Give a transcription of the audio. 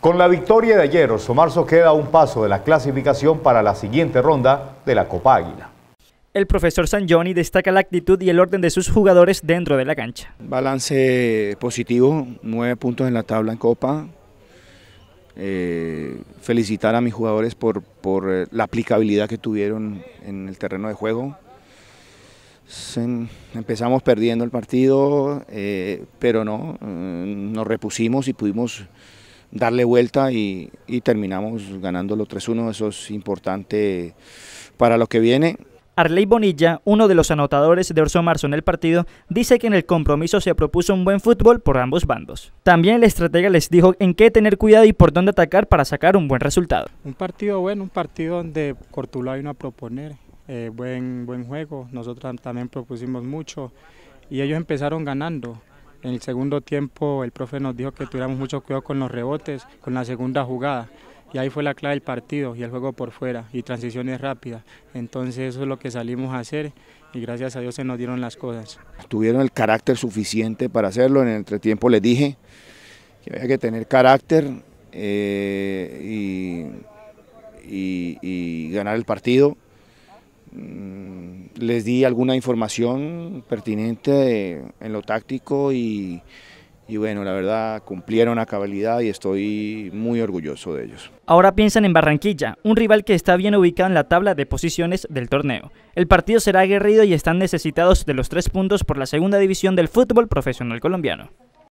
Con la victoria de ayer, Osomarzo queda a un paso de la clasificación para la siguiente ronda de la Copa Águila. El profesor Sanjoni destaca la actitud y el orden de sus jugadores dentro de la cancha. Balance positivo, nueve puntos en la tabla en Copa. Eh, felicitar a mis jugadores por, eh, la aplicabilidad que tuvieron en el terreno de juego. Em, empezamos perdiendo el partido, eh, pero no, nos repusimos y pudimos darle vuelta y, terminamos terminamos los 3-1. Eso es importante para lo que viene. Arley Bonilla, uno de los anotadores de Orso Marzo en el partido, dice que en el compromiso se propuso un buen fútbol por ambos bandos. También el estratega les dijo en qué tener cuidado y por dónde atacar para sacar un buen resultado. Un partido bueno, un partido donde Cortuluá vino a proponer, eh, buen, buen juego, nosotros también propusimos mucho y ellos empezaron ganando. En el segundo tiempo el profe nos dijo que tuviéramos mucho cuidado con los rebotes, con la segunda jugada. Y ahí fue la clave del partido y el juego por fuera y transiciones rápidas. Entonces eso es lo que salimos a hacer y gracias a Dios se nos dieron las cosas. Tuvieron el carácter suficiente para hacerlo. En el entretiempo les dije que había que tener carácter eh, y ganar el partido les di alguna información pertinente en lo táctico y, y bueno, la verdad cumplieron a cabalidad y estoy muy orgulloso de ellos. Ahora piensan en Barranquilla, un rival que está bien ubicado en la tabla de posiciones del torneo. El partido será aguerrido y están necesitados de los tres puntos por la segunda división del fútbol profesional colombiano.